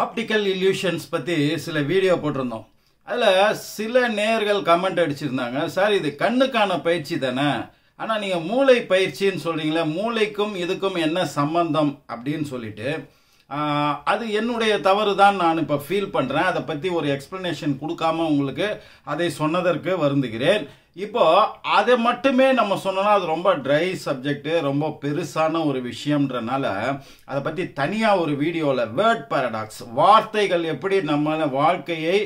optical illusions பற்றி சில video போட்டிருந்தோம் அதில் சில நேர்கள் கமெண்ட் அடிச்சிருந்தாங்க சார் இது கண்ணுக்கான பயிற்சி தானே ஆனால் நீங்கள் மூளை பயிற்சின்னு சொல்கிறீங்களே மூளைக்கும் இதுக்கும் என்ன சம்பந்தம் அப்படின்னு சொல்லிட்டு அது என்னுடைய தவறு தான் நான் இப்போ ஃபீல் பண்ணுறேன் அதை பற்றி ஒரு எக்ஸ்ப்ளனேஷன் கொடுக்காம உங்களுக்கு அதை சொன்னதற்கு வருந்துகிறேன் இப்போ அதை மட்டுமே நம்ம சொன்னோம்னா அது ரொம்ப ட்ரை சப்ஜெக்ட்டு ரொம்ப பெருசான ஒரு விஷயம்ன்றனால அதை பற்றி தனியாக ஒரு வீடியோவில் வேர்ட் பேரடாக்ஸ் வார்த்தைகள் எப்படி நம்ம வாழ்க்கையை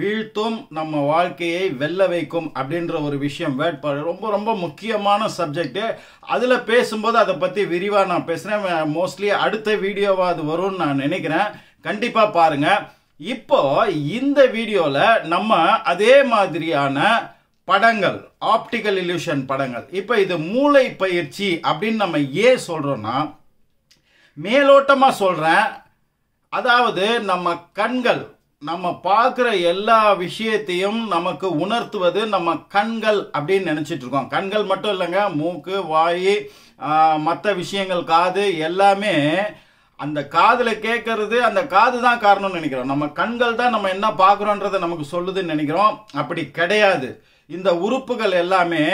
வீழ்த்தும் நம்ம வாழ்க்கையை வெல்ல வைக்கும் அப்படின்ற ஒரு விஷயம் வேர்ட் ரொம்ப ரொம்ப முக்கியமான சப்ஜெக்ட்டு அதில் பேசும்போது அதை பற்றி விரிவாக நான் பேசுகிறேன் மோஸ்ட்லி அடுத்த வீடியோவாக அது வரும்னு நான் நினைக்கிறேன் கண்டிப்பாக பாருங்கள் இப்போ இந்த வீடியோவில் நம்ம அதே மாதிரியான படங்கள் ஆப்டிக்கல் இல்யூஷன் படங்கள் இப்போ இது மூளை பயிற்சி அப்படின்னு நம்ம ஏன் சொல்கிறோன்னா மேலோட்டமாக சொல்கிறேன் அதாவது நம்ம கண்கள் நம்ம பார்க்குற எல்லா விஷயத்தையும் நமக்கு உணர்த்துவது நம்ம கண்கள் அப்படின்னு நினச்சிட்டு இருக்கோம் கண்கள் மட்டும் இல்லைங்க மூக்கு வாய் மற்ற விஷயங்கள் காது எல்லாமே அந்த காதில் கேட்கறது அந்த காது தான் காரணம்னு நினைக்கிறோம் நம்ம கண்கள் தான் நம்ம என்ன பார்க்குறோன்றதை நமக்கு சொல்லுதுன்னு நினைக்கிறோம் அப்படி கிடையாது இந்த உறுப்புகள் எல்லாமே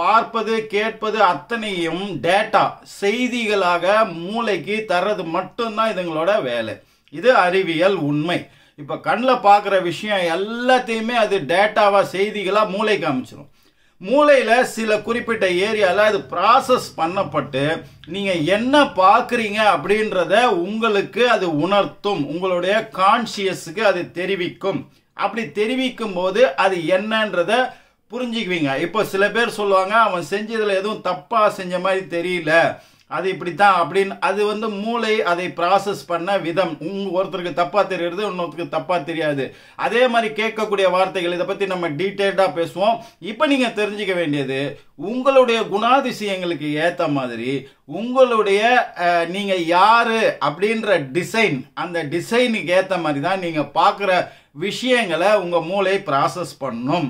பார்ப்பது கேட்பது அத்தனையும் டேட்டா செய்திகளாக மூளைக்கு தர்றது மட்டும்தான் இதுங்களோட வேலை இது அறிவியல் உண்மை இப்போ கண்ணில் பார்க்குற விஷயம் எல்லாத்தையுமே அது டேட்டாவாக செய்திகளாக மூளைக்கு அமைச்சிடும் மூளையில் சில குறிப்பிட்ட ஏரியாவில் அது ப்ராசஸ் பண்ணப்பட்டு நீங்கள் என்ன பார்க்குறீங்க அப்படின்றத உங்களுக்கு அது உணர்த்தும் உங்களுடைய கான்சியஸுக்கு அது தெரிவிக்கும் அப்படி தெரிவிக்கும் போது அது என்னன்றதை புரிஞ்சுக்குவீங்க இப்போ சில பேர் சொல்லுவாங்க அவன் செஞ்சதில் எதுவும் தப்பாக செஞ்ச மாதிரி தெரியல அது இப்படி தான் அப்படின்னு அது வந்து மூளை அதை ப்ராசஸ் பண்ண விதம் உங் ஒருத்தருக்கு தப்பாக தெரியுது இன்னொருத்தருக்கு தப்பாக தெரியாது அதே மாதிரி கேட்கக்கூடிய வார்த்தைகள் இதை பற்றி நம்ம டீட்டெயில்டாக பேசுவோம் இப்போ நீங்கள் தெரிஞ்சுக்க வேண்டியது உங்களுடைய குணாதிசயங்களுக்கு ஏற்ற மாதிரி உங்களுடைய நீங்கள் யார் அப்படின்ற டிசைன் அந்த டிசைனுக்கு ஏற்ற மாதிரி தான் நீங்கள் பார்க்குற விஷயங்களை உங்கள் மூளை ப்ராசஸ் பண்ணும்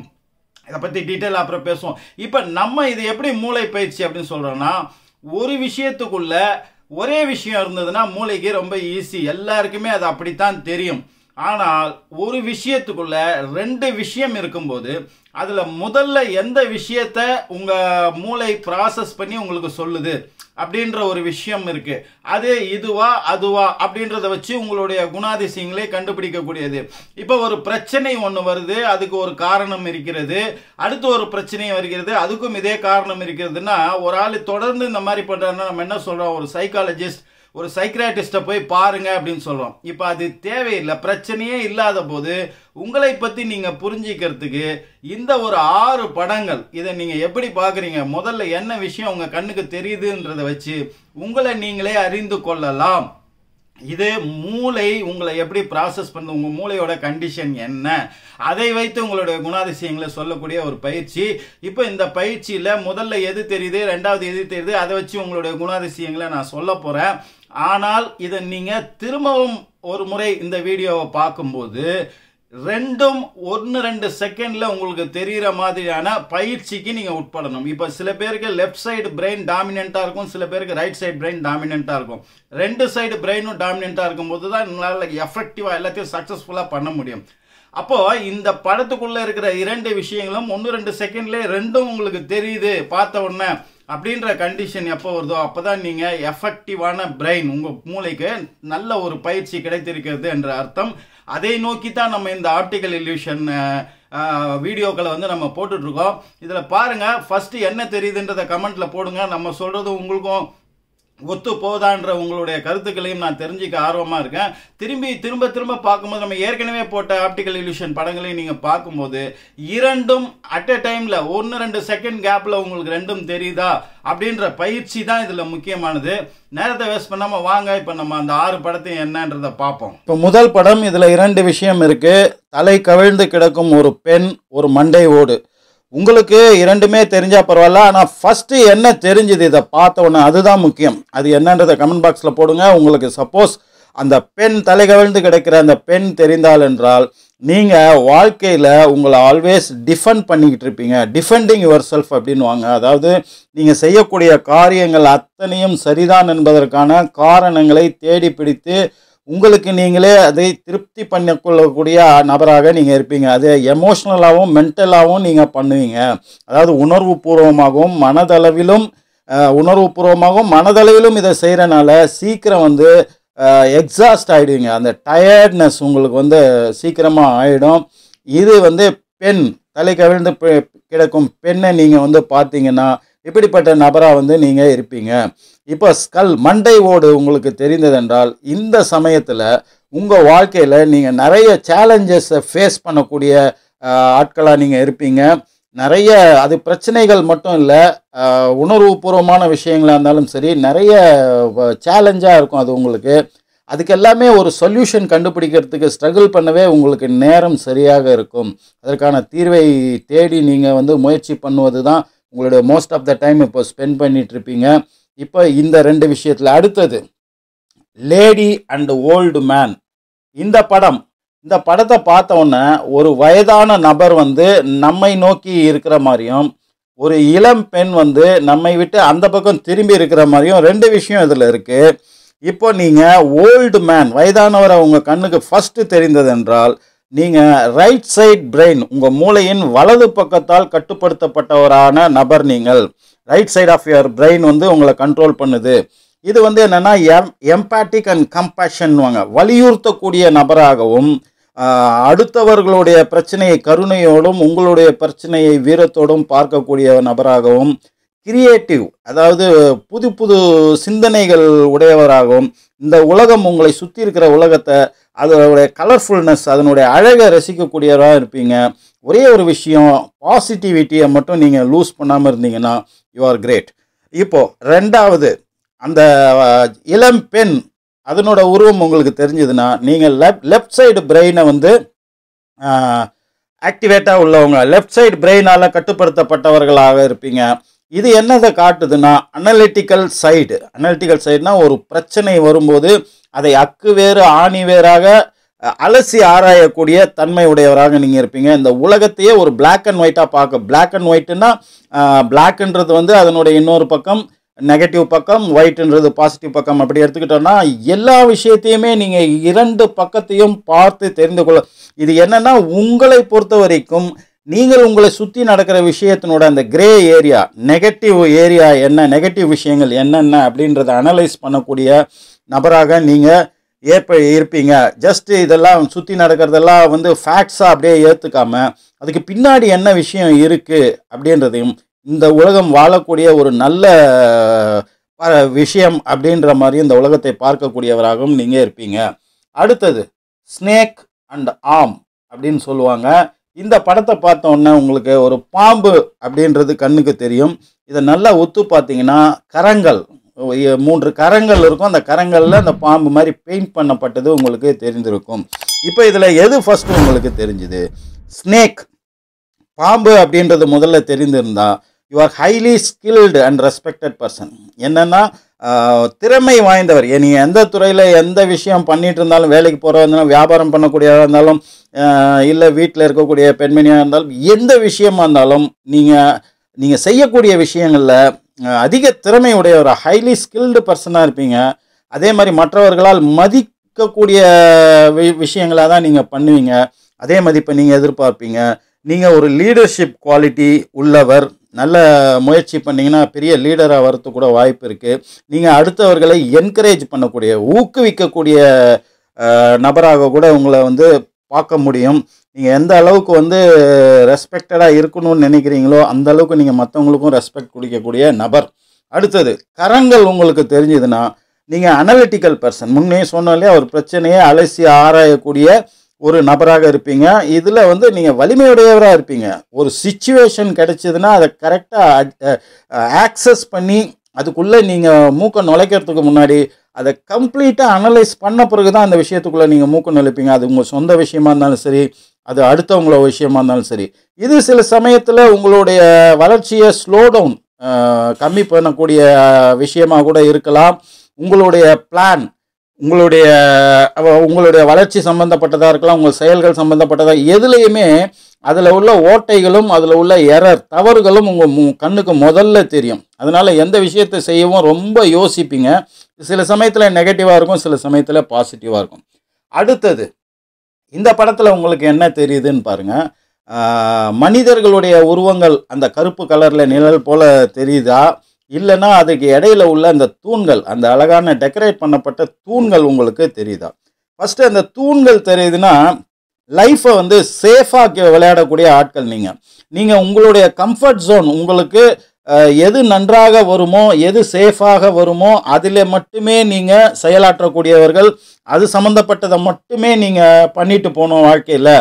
இதை பற்றி டீட்டெயில் அப்புறம் பேசுவோம் இப்போ நம்ம இது எப்படி மூளை பயிற்சி அப்படின்னு சொல்கிறோன்னா ஒரு விஷயத்துக்குள்ள ஒரே விஷயம் இருந்ததுன்னா மூளைக்கு ரொம்ப ஈஸி எல்லாருக்குமே அது அப்படித்தான் தெரியும் ஆனால் ஒரு விஷயத்துக்குள்ள ரெண்டு விஷயம் இருக்கும்போது அதில் முதல்ல எந்த விஷயத்த உங்கள் மூளை ப்ராசஸ் பண்ணி உங்களுக்கு சொல்லுது அப்படின்ற ஒரு விஷயம் இருக்கு அது இதுவா அதுவா அப்படின்றத வச்சு உங்களுடைய குணாதிசயங்களே கண்டுபிடிக்கக்கூடியது இப்போ ஒரு பிரச்சனை ஒன்று வருது அதுக்கு ஒரு காரணம் இருக்கிறது அடுத்து ஒரு பிரச்சனை வருகிறது அதுக்கும் இதே காரணம் இருக்கிறதுனா ஒரு ஆள் தொடர்ந்து இந்த மாதிரி பண்ணுறாருன்னா நம்ம என்ன சொல்கிறோம் ஒரு சைக்காலஜிஸ்ட் ஒரு சைக்ராட்டிஸ்ட்டை போய் பாருங்க அப்படின்னு சொல்கிறோம் இப்போ அது தேவையில்லை பிரச்சனையே இல்லாத போது உங்களை பற்றி நீங்கள் புரிஞ்சிக்கிறதுக்கு இந்த ஒரு ஆறு படங்கள் இதை நீங்கள் எப்படி பார்க்குறீங்க முதல்ல என்ன விஷயம் உங்கள் கண்ணுக்கு தெரியுதுன்றதை வச்சு உங்களை நீங்களே அறிந்து கொள்ளலாம் இது மூளை உங்களை எப்படி ப்ராசஸ் பண்ணுது உங்கள் மூளையோட கண்டிஷன் என்ன அதை வைத்து உங்களுடைய குணாதிசயங்களை சொல்லக்கூடிய ஒரு பயிற்சி இப்போ இந்த பயிற்சியில் முதல்ல எது தெரியுது ரெண்டாவது எது தெரியுது அதை வச்சு உங்களுடைய குணாதிசயங்களை நான் சொல்ல போகிறேன் ஆனால் இதை நீங்கள் திரும்பவும் ஒரு முறை இந்த வீடியோவை பார்க்கும்போது ரெண்டும் ஒன்று ரெண்டு செகண்டில் உங்களுக்கு தெரிகிற மாதிரியான பயிற்சிக்கு நீங்கள் உட்படணும் இப்போ சில பேருக்கு லெஃப்ட் சைடு பிரெயின் டாமினெண்ட்டாக இருக்கும் சில பேருக்கு ரைட் சைடு பிரெயின் டாமினெண்ட்டாக இருக்கும் ரெண்டு சைடு பிரெயினும் இருக்கும் இருக்கும்போது தான் எங்களால் எஃபெக்டிவாக எல்லாத்தையும் சக்ஸஸ்ஃபுல்லாக பண்ண முடியும் அப்போது இந்த படத்துக்குள்ளே இருக்கிற இரண்டு விஷயங்களும் ஒன்று ரெண்டு செகண்ட்லேயே ரெண்டும் உங்களுக்கு தெரியுது பார்த்த உடனே அப்படின்ற கண்டிஷன் எப்போ வருதோ அப்போ தான் நீங்கள் எஃபெக்டிவான பிரெயின் உங்கள் மூளைக்கு நல்ல ஒரு பயிற்சி கிடைத்திருக்கிறது என்ற அர்த்தம் அதை நோக்கி தான் நம்ம இந்த ஆப்டிக்கல் இல்யூஷன் வீடியோக்களை வந்து நம்ம போட்டுட்ருக்கோம் இதில் பாருங்கள் ஃபஸ்ட்டு என்ன தெரியுதுன்றதை கமெண்ட்டில் போடுங்க நம்ம சொல்கிறது உங்களுக்கும் ஒத்து போதான்ற உங்களுடைய கருத்துக்களையும் நான் தெரிஞ்சுக்க ஆர்வமாக இருக்கேன் திரும்பி திரும்ப திரும்ப பார்க்கும்போது நம்ம ஏற்கனவே போட்ட ஆப்டிக்கல் இல்யூஷன் படங்களையும் நீங்கள் பார்க்கும்போது இரண்டும் அட் எ டைமில் ஒன்று ரெண்டு செகண்ட் கேப்பில் உங்களுக்கு ரெண்டும் தெரியுதா அப்படின்ற பயிற்சி தான் இதில் முக்கியமானது நேரத்தை வேஸ்ட் பண்ணாமல் வாங்க இப்போ நம்ம அந்த ஆறு படத்தையும் என்னன்றதை பார்ப்போம் இப்போ முதல் படம் இதில் இரண்டு விஷயம் இருக்குது தலை கவிழ்ந்து கிடக்கும் ஒரு பெண் ஒரு மண்டை ஓடு உங்களுக்கு இரண்டுமே தெரிஞ்சால் பரவாயில்ல ஆனால் ஃபஸ்ட்டு என்ன தெரிஞ்சுது இதை பார்த்த உடனே அதுதான் முக்கியம் அது என்னன்றதை கமெண்ட் பாக்ஸில் போடுங்க உங்களுக்கு சப்போஸ் அந்த பெண் தலைகவிழ்ந்து கிடைக்கிற அந்த பெண் தெரிந்தால் என்றால் நீங்கள் வாழ்க்கையில் உங்களை ஆல்வேஸ் டிஃபெண்ட் பண்ணிக்கிட்டு இருப்பீங்க டிஃபெண்டிங் யுவர் செல்ஃப் அப்படின்வாங்க அதாவது நீங்கள் செய்யக்கூடிய காரியங்கள் அத்தனையும் சரிதான் என்பதற்கான காரணங்களை தேடி பிடித்து உங்களுக்கு நீங்களே அதை திருப்தி பண்ணிக்கொள்ளக்கூடிய நபராக நீங்கள் இருப்பீங்க அது எமோஷ்னலாகவும் மென்டலாகவும் நீங்கள் பண்ணுவீங்க அதாவது உணர்வு பூர்வமாகவும் மனதளவிலும் உணர்வு பூர்வமாகவும் மனதளவிலும் இதை செய்கிறனால சீக்கிரம் வந்து எக்ஸாஸ்ட் ஆகிடுவீங்க அந்த டயர்ட்னஸ் உங்களுக்கு வந்து சீக்கிரமாக ஆகிடும் இது வந்து பெண் தலை கவிழ்ந்து கிடக்கும் பெண்ணை நீங்கள் வந்து பார்த்தீங்கன்னா இப்படிப்பட்ட நபராக வந்து நீங்கள் இருப்பீங்க இப்போ ஸ்கல் மண்டை ஓடு உங்களுக்கு தெரிந்ததென்றால் இந்த சமயத்தில் உங்கள் வாழ்க்கையில் நீங்கள் நிறைய சேலஞ்சஸை ஃபேஸ் பண்ணக்கூடிய ஆட்களாக நீங்கள் இருப்பீங்க நிறைய அது பிரச்சனைகள் மட்டும் இல்லை உணர்வுபூர்வமான விஷயங்களாக இருந்தாலும் சரி நிறைய சேலஞ்சாக இருக்கும் அது உங்களுக்கு அதுக்கு எல்லாமே ஒரு சொல்யூஷன் கண்டுபிடிக்கிறதுக்கு ஸ்ட்ரகிள் பண்ணவே உங்களுக்கு நேரம் சரியாக இருக்கும் அதற்கான தீர்வை தேடி நீங்கள் வந்து முயற்சி பண்ணுவது தான் உங்களோட மோஸ்ட் ஆஃப் த டைம் இப்போ ஸ்பெண்ட் பண்ணிகிட்ருப்பீங்க இப்போ இந்த ரெண்டு விஷயத்தில் அடுத்தது லேடி அண்ட் ஓல்டு மேன் இந்த படம் இந்த படத்தை பார்த்தோன்னே ஒரு வயதான நபர் வந்து நம்மை நோக்கி இருக்கிற மாதிரியும் ஒரு இளம் பெண் வந்து நம்மை விட்டு அந்த பக்கம் திரும்பி இருக்கிற மாதிரியும் ரெண்டு விஷயம் இதில் இருக்குது இப்போ நீங்கள் ஓல்டு மேன் வயதானவரை உங்கள் கண்ணுக்கு ஃபஸ்ட்டு தெரிந்ததென்றால் நீங்கள் ரைட் சைட் பிரெயின் உங்கள் மூளையின் வலது பக்கத்தால் கட்டுப்படுத்தப்பட்டவரான நபர் நீங்கள் right side of your brain வந்து உங்களை கண்ட்ரோல் பண்ணுது இது வந்து என்னென்னா எம் எம்பேட்டிக் அண்ட் கம்பேஷன்வாங்க வலியுறுத்தக்கூடிய நபராகவும் அடுத்தவர்களுடைய பிரச்சனையை கருணையோடும் உங்களுடைய பிரச்சனையை வீரத்தோடும் பார்க்கக்கூடிய நபராகவும் கிரியேட்டிவ் அதாவது புது புது சிந்தனைகள் உடையவராகவும் இந்த உலகம் உங்களை சுற்றி இருக்கிற உலகத்தை அதனுடைய கலர்ஃபுல்னஸ் அதனுடைய அழகை ரசிக்கக்கூடியவராக இருப்பீங்க ஒரே ஒரு விஷயம் பாசிட்டிவிட்டியை மட்டும் நீங்கள் லூஸ் பண்ணாமல் இருந்தீங்கன்னா யூ ஆர் கிரேட் இப்போது ரெண்டாவது அந்த இளம் பெண் அதனோட உருவம் உங்களுக்கு தெரிஞ்சதுன்னா நீங்கள் லெஃப்ட் லெஃப்ட் சைடு பிரெயினை வந்து ஆக்டிவேட்டாக உள்ளவங்க லெஃப்ட் சைடு பிரெயினால் கட்டுப்படுத்தப்பட்டவர்களாக இருப்பீங்க இது என்னதை காட்டுதுன்னா அனலிட்டிக்கல் சைடு அனலிட்டிக்கல் சைடுனா ஒரு பிரச்சனை வரும்போது அதை அக்கு வேறு ஆணி வேறாக அலசி ஆராயக்கூடிய தன்மை உடையவராக நீங்கள் இருப்பீங்க இந்த உலகத்தையே ஒரு பிளாக் அண்ட் ஒயிட்டாக பார்க்க பிளாக் அண்ட் ஒயிட்டுன்னா பிளாக்ன்றது வந்து அதனுடைய இன்னொரு பக்கம் நெகட்டிவ் பக்கம் ஒயிட்ன்றது பாசிட்டிவ் பக்கம் அப்படி எடுத்துக்கிட்டோம்னா எல்லா விஷயத்தையுமே நீங்கள் இரண்டு பக்கத்தையும் பார்த்து தெரிந்து கொள்ள இது என்னென்னா உங்களை பொறுத்த வரைக்கும் நீங்கள் உங்களை சுற்றி நடக்கிற விஷயத்தினோட அந்த கிரே ஏரியா நெகட்டிவ் ஏரியா என்ன நெகட்டிவ் விஷயங்கள் என்னென்ன அப்படின்றத அனலைஸ் பண்ணக்கூடிய நபராக நீங்கள் ஏற்ப இருப்பீங்க ஜஸ்ட்டு இதெல்லாம் சுற்றி நடக்கிறதெல்லாம் வந்து ஃபேக்ட்ஸாக அப்படியே ஏற்றுக்காம அதுக்கு பின்னாடி என்ன விஷயம் இருக்குது அப்படின்றதையும் இந்த உலகம் வாழக்கூடிய ஒரு நல்ல விஷயம் அப்படின்ற மாதிரி இந்த உலகத்தை பார்க்கக்கூடியவராகவும் நீங்கள் இருப்பீங்க அடுத்தது ஸ்னேக் அண்ட் ஆம் அப்படின்னு சொல்லுவாங்க இந்த படத்தை பார்த்தோன்னே உங்களுக்கு ஒரு பாம்பு அப்படின்றது கண்ணுக்கு தெரியும் இதை நல்லா ஒத்து பார்த்தீங்கன்னா கரங்கள் மூன்று கரங்கள் இருக்கும் அந்த கரங்களில் அந்த பாம்பு மாதிரி பெயிண்ட் பண்ணப்பட்டது உங்களுக்கு தெரிஞ்சிருக்கும் இப்போ இதில் எது ஃபஸ்ட்டு உங்களுக்கு தெரிஞ்சுது ஸ்னேக் பாம்பு அப்படின்றது முதல்ல தெரிந்திருந்தால் you are highly skilled and respected person என்னென்னா திறமை வாய்ந்தவர் நீங்கள் எந்த துறையில் எந்த விஷயம் பண்ணிகிட்டு இருந்தாலும் வேலைக்கு போகிறதா இருந்தாலும் வியாபாரம் பண்ணக்கூடியதாக இருந்தாலும் இல்லை வீட்டில் இருக்கக்கூடிய பெண்மணியாக இருந்தாலும் எந்த விஷயமா இருந்தாலும் நீங்கள் நீங்கள் செய்யக்கூடிய விஷயங்களில் அதிக திறமை உடைய ஒரு ஹைலி ஸ்கில்டு பர்சனாக இருப்பீங்க அதே மாதிரி மற்றவர்களால் மதிக்கக்கூடிய வி விஷயங்களாக தான் நீங்கள் பண்ணுவீங்க அதே மதிப்பை நீங்கள் எதிர்பார்ப்பீங்க நீங்கள் ஒரு லீடர்ஷிப் குவாலிட்டி உள்ளவர் நல்ல முயற்சி பண்ணிங்கன்னா பெரிய லீடராக வரத்து கூட வாய்ப்பு இருக்குது நீங்கள் அடுத்தவர்களை என்கரேஜ் பண்ணக்கூடிய ஊக்குவிக்கக்கூடிய நபராக கூட உங்களை வந்து பார்க்க முடியும் நீங்கள் எந்த அளவுக்கு வந்து ரெஸ்பெக்டடாக இருக்கணும்னு நினைக்கிறீங்களோ அந்த அளவுக்கு நீங்கள் மற்றவங்களுக்கும் ரெஸ்பெக்ட் கொடுக்கக்கூடிய நபர் அடுத்தது கரங்கள் உங்களுக்கு தெரிஞ்சதுன்னா நீங்கள் அனலிட்டிக்கல் பர்சன் முன்னே சொன்னாலே ஒரு பிரச்சனையை அலசி ஆராயக்கூடிய ஒரு நபராக இருப்பீங்க இதில் வந்து நீங்கள் வலிமையுடையவராக இருப்பீங்க ஒரு சுச்சுவேஷன் கிடைச்சதுன்னா அதை கரெக்டாக ஆக்சஸ் பண்ணி அதுக்குள்ளே நீங்கள் மூக்கை நுழைக்கிறதுக்கு முன்னாடி அதை கம்ப்ளீட்டாக அனலைஸ் பண்ண பிறகு தான் அந்த விஷயத்துக்குள்ளே நீங்கள் மூக்கம் நுழைப்பீங்க அது உங்கள் சொந்த விஷயமா இருந்தாலும் சரி அது அடுத்தவங்களோட விஷயமா இருந்தாலும் சரி இது சில சமயத்தில் உங்களுடைய வளர்ச்சியை ஸ்லோ டவுன் கம்மி பண்ணக்கூடிய விஷயமாக கூட இருக்கலாம் உங்களுடைய பிளான் உங்களுடைய உங்களுடைய வளர்ச்சி சம்மந்தப்பட்டதாக இருக்கலாம் உங்கள் செயல்கள் சம்பந்தப்பட்டதாக எதுலேயுமே அதில் உள்ள ஓட்டைகளும் அதில் உள்ள எரர் தவறுகளும் உங்கள் கண்ணுக்கு முதல்ல தெரியும் அதனால் எந்த விஷயத்தை செய்யவும் ரொம்ப யோசிப்பீங்க சில சமயத்தில் நெகட்டிவாக இருக்கும் சில சமயத்தில் பாசிட்டிவாக இருக்கும் அடுத்தது இந்த படத்தில் உங்களுக்கு என்ன தெரியுதுன்னு பாருங்கள் மனிதர்களுடைய உருவங்கள் அந்த கருப்பு கலரில் நிழல் போல் தெரியுதா இல்லைன்னா அதுக்கு இடையில உள்ள அந்த தூண்கள் அந்த அழகான டெக்கரேட் பண்ணப்பட்ட தூண்கள் உங்களுக்கு தெரியுதா ஃபஸ்ட்டு அந்த தூண்கள் தெரியுதுன்னா லைஃப்பை வந்து சேஃபாக விளையாடக்கூடிய ஆட்கள் நீங்கள் நீங்கள் உங்களுடைய கம்ஃபர்ட் ஜோன் உங்களுக்கு எது நன்றாக வருமோ எது சேஃபாக வருமோ அதில் மட்டுமே நீங்கள் செயலாற்றக்கூடியவர்கள் அது சம்மந்தப்பட்டதை மட்டுமே நீங்கள் பண்ணிட்டு போனோம் வாழ்க்கையில்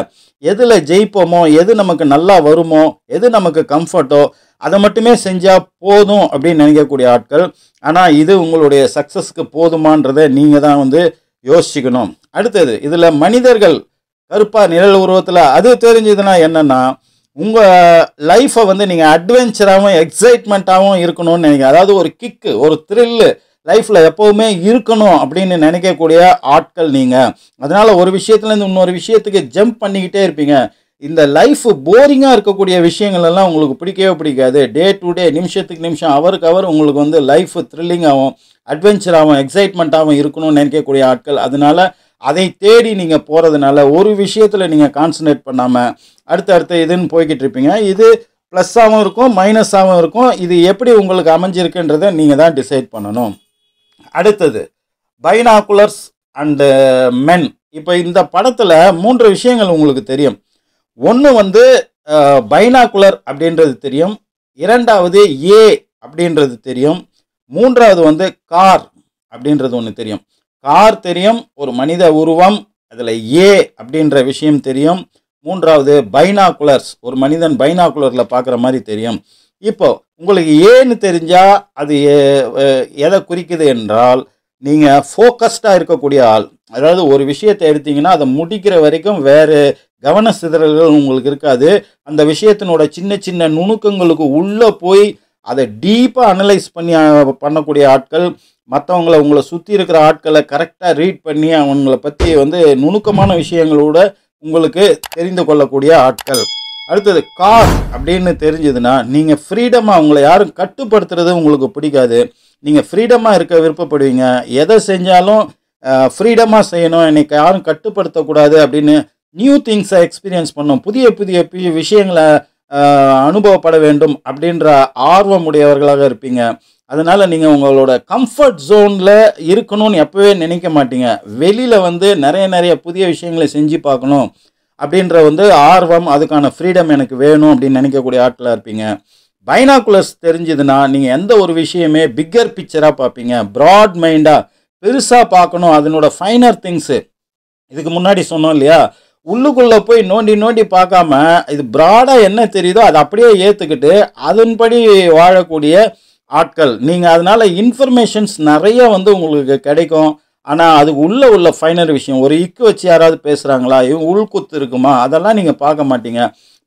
எதில் ஜெயிப்போமோ எது நமக்கு நல்லா வருமோ எது நமக்கு கம்ஃபர்ட்டோ அதை மட்டுமே செஞ்சால் போதும் அப்படின்னு நினைக்கக்கூடிய ஆட்கள் ஆனால் இது உங்களுடைய சக்ஸஸ்க்கு போதுமான்றதை நீங்கள் தான் வந்து யோசிச்சுக்கணும் அடுத்தது இதில் மனிதர்கள் கருப்பாக நிழல் உருவத்தில் அது தெரிஞ்சதுன்னா என்னென்னா உங்கள் லைஃப்பை வந்து நீங்கள் அட்வென்ச்சராகவும் எக்ஸைட்மெண்ட்டாகவும் இருக்கணும்னு நினைக்கிறேன் அதாவது ஒரு கிக்கு ஒரு த்ரில்லு லைஃப்பில் எப்போவுமே இருக்கணும் அப்படின்னு நினைக்கக்கூடிய ஆட்கள் நீங்கள் அதனால் ஒரு விஷயத்துலேருந்து இன்னொரு விஷயத்துக்கு ஜம்ப் பண்ணிக்கிட்டே இருப்பீங்க இந்த லைஃப் போரிங்காக இருக்கக்கூடிய விஷயங்கள் எல்லாம் உங்களுக்கு பிடிக்கவே பிடிக்காது டே டு டே நிமிஷத்துக்கு நிமிஷம் அவருக்கு அவர் உங்களுக்கு வந்து லைஃப் த்ரில்லிங்காகவும் அட்வென்ச்சராகவும் எக்ஸைட்மெண்ட்டாகவும் இருக்கணும்னு நினைக்கக்கூடிய ஆட்கள் அதனால் அதை தேடி நீங்கள் போகிறதுனால ஒரு விஷயத்தில் நீங்கள் கான்சன்ட்ரேட் பண்ணாமல் அடுத்த அடுத்த இதுன்னு போய்கிட்டு இருப்பீங்க இது ப்ளஸ்ஸாகவும் இருக்கும் மைனஸாகவும் இருக்கும் இது எப்படி உங்களுக்கு அமைஞ்சிருக்குன்றதை நீங்கள் தான் டிசைட் பண்ணணும் அடுத்தது பைனாகுலர்ஸ் அண்டு மென் இப்போ இந்த படத்தில் மூன்று விஷயங்கள் உங்களுக்கு தெரியும் ஒன்று வந்து பைனாகுலர் அப்படின்றது தெரியும் இரண்டாவது ஏ அப்படின்றது தெரியும் மூன்றாவது வந்து கார் அப்படின்றது ஒன்று தெரியும் கார் தெரியும் ஒரு மனித உருவம் அதில் ஏ அப்படின்ற விஷயம் தெரியும் மூன்றாவது பைனாகுலர்ஸ் ஒரு மனிதன் பைனாகுலரில் பார்க்குற மாதிரி தெரியும் இப்போ உங்களுக்கு ஏன்னு தெரிஞ்சால் அது எதை குறிக்குது என்றால் நீங்கள் ஃபோக்கஸ்டாக இருக்கக்கூடிய ஆள் அதாவது ஒரு விஷயத்தை எடுத்தீங்கன்னா அதை முடிக்கிற வரைக்கும் வேறு கவன சிதறல்கள் உங்களுக்கு இருக்காது அந்த விஷயத்தினோட சின்ன சின்ன நுணுக்கங்களுக்கு உள்ளே போய் அதை டீப்பாக அனலைஸ் பண்ணி பண்ணக்கூடிய ஆட்கள் மற்றவங்கள உங்களை சுற்றி இருக்கிற ஆட்களை கரெக்டாக ரீட் பண்ணி அவங்கள பற்றி வந்து நுணுக்கமான விஷயங்களோட உங்களுக்கு தெரிந்து கொள்ளக்கூடிய ஆட்கள் அடுத்தது காஸ் அப்படின்னு தெரிஞ்சதுன்னா நீங்கள் ஃப்ரீடமாக அவங்கள யாரும் கட்டுப்படுத்துறது உங்களுக்கு பிடிக்காது நீங்கள் ஃப்ரீடமாக இருக்க விருப்பப்படுவீங்க எதை செஞ்சாலும் ஃப்ரீடமாக செய்யணும் இன்றைக்கி யாரும் கட்டுப்படுத்தக்கூடாது அப்படின்னு நியூ திங்ஸை எக்ஸ்பீரியன்ஸ் பண்ணும் புதிய புதிய விஷயங்களை அனுபவப்பட வேண்டும் அப்படின்ற ஆர்வம் உடையவர்களாக இருப்பீங்க அதனால் நீங்கள் உங்களோட கம்ஃபர்ட் ஜோனில் இருக்கணும்னு எப்போவே நினைக்க மாட்டீங்க வெளியில் வந்து நிறைய நிறைய புதிய விஷயங்களை செஞ்சு பார்க்கணும் அப்படின்ற வந்து ஆர்வம் அதுக்கான ஃப்ரீடம் எனக்கு வேணும் அப்படின்னு நினைக்கக்கூடிய ஆட்களாக இருப்பீங்க பைனாகுலர்ஸ் தெரிஞ்சதுன்னா நீங்கள் எந்த ஒரு விஷயமே பிக்கர் பிக்சராக பார்ப்பீங்க ப்ராட் மைண்டாக பெருசாக பார்க்கணும் அதனோட ஃபைனர் திங்ஸு இதுக்கு முன்னாடி சொன்னோம் இல்லையா உள்ளுக்குள்ளே போய் நோண்டி நோண்டி பார்க்காம இது ப்ராடாக என்ன தெரியுதோ அதை அப்படியே ஏற்றுக்கிட்டு அதன்படி வாழக்கூடிய ஆட்கள் நீங்கள் அதனால் இன்ஃபர்மேஷன்ஸ் நிறைய வந்து உங்களுக்கு கிடைக்கும் ஆனால் அது உள்ளே உள்ள ஃபைனல் விஷயம் ஒரு இக்கு வச்சு யாராவது பேசுகிறாங்களா இவங்க உள்குத்து இருக்குமா அதெல்லாம் நீங்கள் பார்க்க மாட்டீங்க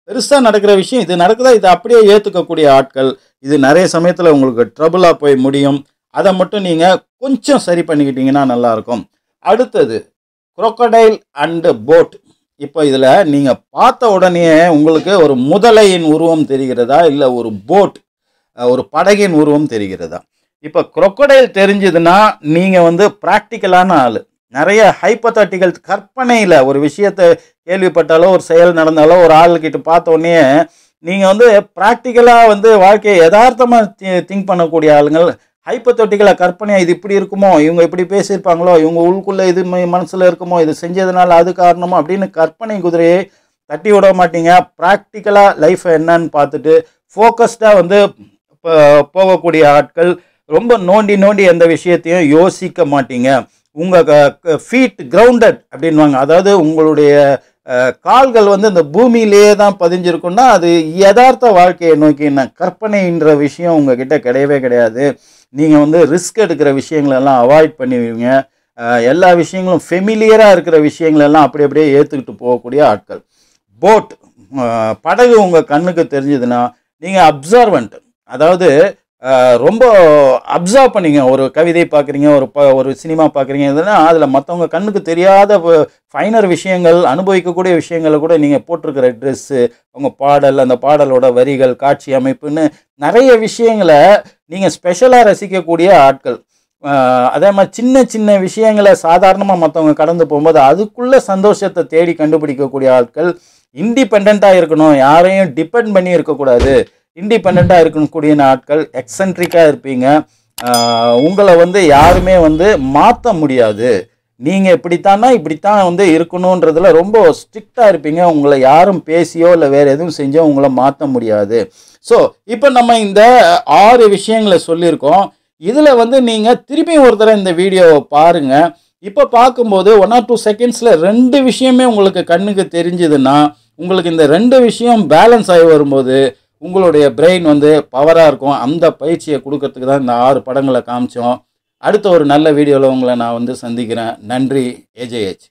பெருசாக நடக்கிற விஷயம் இது நடக்குதா இதை அப்படியே ஏற்றுக்கக்கூடிய ஆட்கள் இது நிறைய சமயத்தில் உங்களுக்கு ட்ரபுளாக போய் முடியும் அதை மட்டும் நீங்கள் கொஞ்சம் சரி பண்ணிக்கிட்டிங்கன்னா நல்லாயிருக்கும் அடுத்தது குரோக்கடைல் அண்டு போட் இப்போ இதில் நீங்கள் பார்த்த உடனே உங்களுக்கு ஒரு முதலையின் உருவம் தெரிகிறதா இல்லை ஒரு போட் ஒரு படகின் உருவம் தெரிகிறதா இப்போ குரொக்கடைல் தெரிஞ்சதுன்னா நீங்கள் வந்து ப்ராக்டிக்கலான ஆள் நிறைய ஹைப்பத்தாட்டிகள் கற்பனையில் ஒரு விஷயத்தை கேள்விப்பட்டாலோ ஒரு செயல் நடந்தாலோ ஒரு ஆளுக்கிட்ட பார்த்தோன்னே நீங்கள் வந்து ப்ராக்டிக்கலாக வந்து வாழ்க்கையை யதார்த்தமாக திங்க் பண்ணக்கூடிய ஆளுங்கள் ஹைப்பத்தொட்டிக்கலாக கற்பனையாக இது இப்படி இருக்குமோ இவங்க இப்படி பேசியிருப்பாங்களோ இவங்க உள்ளுக்குள்ளே இது மனசில் இருக்குமோ இது செஞ்சதுனால அது காரணமோ அப்படின்னு கற்பனை குதிரையை தட்டி விட மாட்டீங்க ப்ராக்டிக்கலாக லைஃப்பை என்னன்னு பார்த்துட்டு ஃபோக்கஸ்டாக வந்து போகக்கூடிய ஆட்கள் ரொம்ப நோண்டி நோண்டி எந்த விஷயத்தையும் யோசிக்க மாட்டீங்க உங்கள் ஃபீட் கிரவுண்டட் அப்படின்வாங்க அதாவது உங்களுடைய கால்கள் வந்து இந்த பூமியிலேயே தான் பதிஞ்சிருக்குன்னா அது யதார்த்த வாழ்க்கையை நோக்கி நான் கற்பனைன்ற விஷயம் உங்ககிட்ட கிடையவே கிடையாது நீங்கள் வந்து ரிஸ்க் எடுக்கிற விஷயங்களெல்லாம் அவாய்ட் பண்ணிவிங்க எல்லா விஷயங்களும் ஃபெமிலியராக இருக்கிற விஷயங்களெல்லாம் அப்படி அப்படியே ஏற்றுக்கிட்டு போகக்கூடிய ஆட்கள் போட் படகு உங்கள் கண்ணுக்கு தெரிஞ்சதுன்னா நீங்கள் அப்சர்வன்ட் அதாவது ரொம்ப அப்சர்வ் பண்ணிங்க ஒரு கவிதை பார்க்குறீங்க ஒரு ப ஒரு சினிமா பார்க்குறீங்க இதுனா அதில் மற்றவங்க கண்ணுக்கு தெரியாத ஃபைனர் விஷயங்கள் அனுபவிக்கக்கூடிய விஷயங்களை கூட நீங்கள் போட்டிருக்கிற ட்ரெஸ்ஸு உங்கள் பாடல் அந்த பாடலோட வரிகள் காட்சி அமைப்புன்னு நிறைய விஷயங்களை நீங்கள் ஸ்பெஷலாக ரசிக்கக்கூடிய ஆட்கள் அதே மாதிரி சின்ன சின்ன விஷயங்களை சாதாரணமாக மற்றவங்க கடந்து போகும்போது அதுக்குள்ளே சந்தோஷத்தை தேடி கண்டுபிடிக்கக்கூடிய ஆட்கள் இன்டிபெண்ட்டாக இருக்கணும் யாரையும் டிபெண்ட் பண்ணி இருக்கக்கூடாது இண்டிபெண்ட்டாக இருக்கக்கூடிய நாட்கள் எக்ஸன்ட்ரிக்காக இருப்பீங்க உங்களை வந்து யாருமே வந்து மாற்ற முடியாது நீங்கள் இப்படித்தானா இப்படித்தான் வந்து இருக்கணுன்றதுல ரொம்ப ஸ்ட்ரிக்டாக இருப்பீங்க உங்களை யாரும் பேசியோ இல்லை வேறு எதுவும் செஞ்சோ உங்களை மாற்ற முடியாது ஸோ இப்போ நம்ம இந்த ஆறு விஷயங்களை சொல்லியிருக்கோம் இதில் வந்து நீங்கள் திருப்பி ஒரு தடவை இந்த வீடியோவை பாருங்கள் இப்போ பார்க்கும்போது ஒன் ஆர் டூ செகண்ட்ஸில் ரெண்டு விஷயமே உங்களுக்கு கண்ணுக்கு தெரிஞ்சதுன்னா உங்களுக்கு இந்த ரெண்டு விஷயம் பேலன்ஸ் ஆகி வரும்போது உங்களுடைய பிரெயின் வந்து பவராக இருக்கும் அந்த பயிற்சியை கொடுக்கறதுக்கு தான் இந்த ஆறு படங்களை காமிச்சோம் அடுத்த ஒரு நல்ல வீடியோவில் உங்களை நான் வந்து சந்திக்கிறேன் நன்றி ஏஜேஹெச்